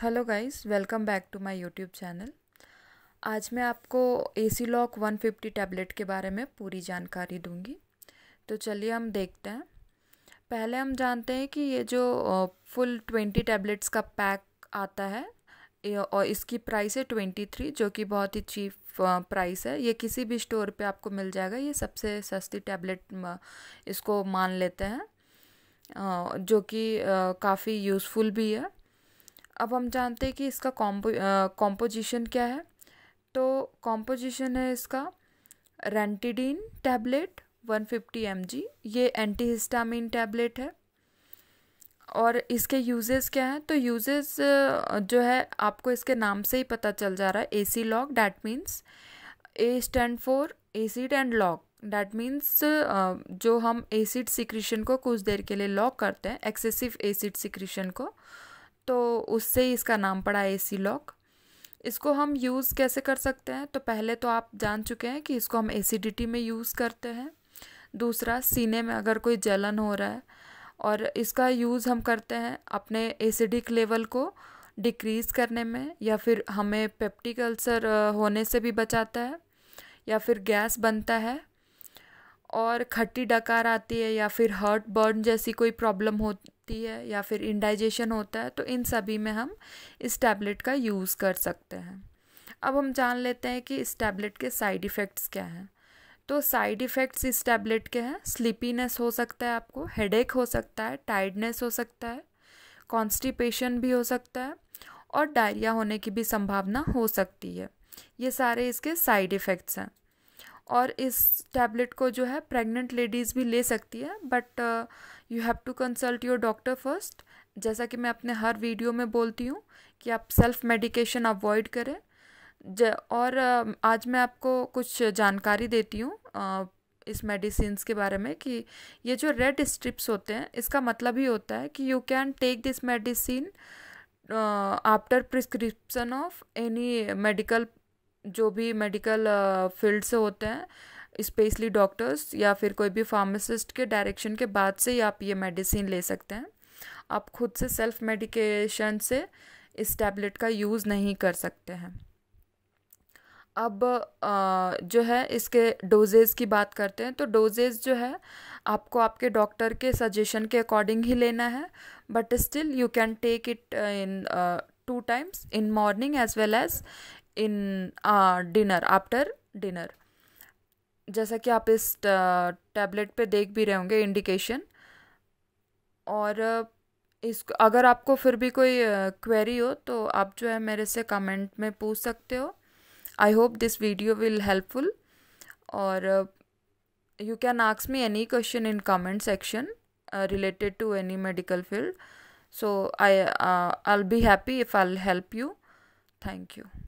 hello guys welcome back to my YouTube channel आज मैं आपको A C lock one fifty tablet के बारे में पूरी जानकारी दूंगी तो चलिए हम देखते हैं पहले हम जानते हैं कि ये जो फुल ट्वेंटी टैबलेट्स का पैक आता है और इसकी प्राइस है ट्वेंटी थ्री जो कि बहुत ही चीप प्राइस है ये किसी भी स्टोर पे आपको मिल जाएगा ये सबसे सस्ती टैबलेट इसको मान लेते हैं जो कि काफ़ी यूज़फुल भी है अब हम जानते हैं कि इसका कॉम्पो कॉम्पोजिशन क्या है तो कॉम्पोजिशन है इसका रेंटिडीन टैबलेट 150 फिफ्टी ये एंटीहिस्टामिन टैबलेट है और इसके यूजेस क्या हैं तो यूजेस जो है आपको इसके नाम से ही पता चल जा रहा है AC C lock that means A stand for acid and lock that means जो हम एसिड सिक्रीशन को कुछ देर के लिए लॉक करते हैं एक्सेसिव एसिड सिक्रीशन को तो उससे ही इसका नाम पड़ा ए सी लॉक इसको हम यूज़ कैसे कर सकते हैं तो पहले तो आप जान चुके हैं कि इसको हम एसिडिटी में यूज़ करते हैं दूसरा सीने में अगर कोई जलन हो रहा है और इसका यूज़ हम करते हैं अपने एसिडिक लेवल को डिक्रीज़ करने में या फिर हमें पेप्टिक अल्सर होने से भी बचाता है या फिर गैस बनता है और खट्टी डकार आती है या फिर हर्ट बर्न जैसी कोई प्रॉब्लम हो सकती है या फिर इंडाइजेशन होता है तो इन सभी में हम इस टैबलेट का यूज़ कर सकते हैं अब हम जान लेते हैं कि इस टैबलेट के साइड इफ़ेक्ट्स क्या हैं तो साइड इफ़ेक्ट्स इस टैबलेट के हैं स्लीपीनेस हो सकता है आपको हेड हो सकता है टायर्डनेस हो सकता है कॉन्स्टिपेशन भी हो सकता है और डायरिया होने की भी संभावना हो सकती है ये सारे इसके साइड इफ़ेक्ट्स हैं और इस टैबलेट को जो है प्रेग्नेंट लेडीज़ भी ले सकती है but you have to consult your doctor first जैसा कि मैं अपने हर वीडियो में बोलती हूँ कि आप सेल्फ मेडिकेशन अवॉइड करें और uh, आज मैं आपको कुछ जानकारी देती हूँ uh, इस मेडिसिन के बारे में कि ये जो रेड स्ट्रिप्स होते हैं इसका मतलब ही होता है कि you can take this medicine after prescription of any medical जो भी मेडिकल फील्ड से होते हैं स्पेशली डॉक्टर्स या फिर कोई भी फार्मासिस्ट के डायरेक्शन के बाद से ही आप ये मेडिसिन ले सकते हैं आप खुद से सेल्फ मेडिकेशन से इस टैबलेट का यूज़ नहीं कर सकते हैं अब जो है इसके डोजेज़ की बात करते हैं तो डोजेज़ जो है आपको आपके डॉक्टर के सजेशन के अकॉर्डिंग ही लेना है but still you can take it in two times in morning as well as in dinner after dinner जैसा कि आप इस टैबलेट पे देख भी रहे होंगे इंडिकेशन और इस अगर आपको फिर भी कोई क्वेरी हो तो आप जो है मेरे से कमेंट में पूछ सकते हो I hope this video will helpful और you can ask me any question in comment section related to any medical field so I I be happy if I help you thank you